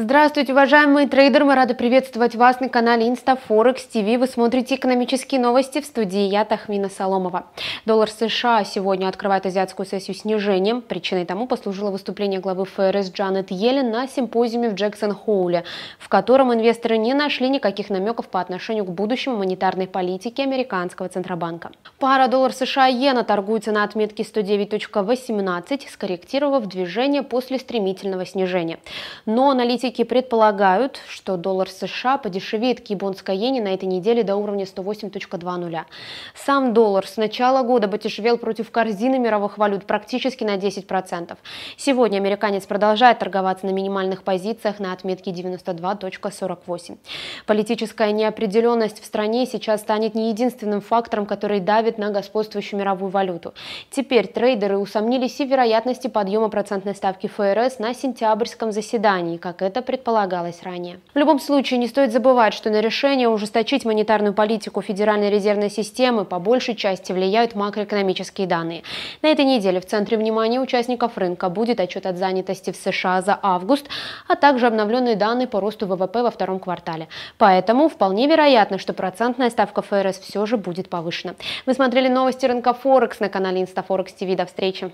Здравствуйте, уважаемые трейдеры! Мы рады приветствовать вас на канале InstaForex TV. Вы смотрите экономические новости в студии я, Тахмина Соломова. Доллар США сегодня открывает азиатскую сессию снижением. Причиной тому послужило выступление главы ФРС Джанет Йеллен на симпозиуме в Джексон-Хоуле, в котором инвесторы не нашли никаких намеков по отношению к будущему монетарной политике американского Центробанка. Пара доллар США и иена торгуется на отметке 109.18, скорректировав движение после стремительного снижения. Но аналитики Аналитики предполагают, что доллар США подешевеет к японской иене на этой неделе до уровня 108.20. Сам доллар с начала года подешевел против корзины мировых валют практически на 10%. Сегодня американец продолжает торговаться на минимальных позициях на отметке 92.48. Политическая неопределенность в стране сейчас станет не единственным фактором, который давит на господствующую мировую валюту. Теперь трейдеры усомнились и в вероятности подъема процентной ставки ФРС на сентябрьском заседании, как это это предполагалось ранее. В любом случае, не стоит забывать, что на решение ужесточить монетарную политику Федеральной резервной системы по большей части влияют макроэкономические данные. На этой неделе в центре внимания участников рынка будет отчет от занятости в США за август, а также обновленные данные по росту ВВП во втором квартале. Поэтому вполне вероятно, что процентная ставка ФРС все же будет повышена. Вы смотрели новости рынка Форекс на канале Инстафорекс ТВ. До встречи!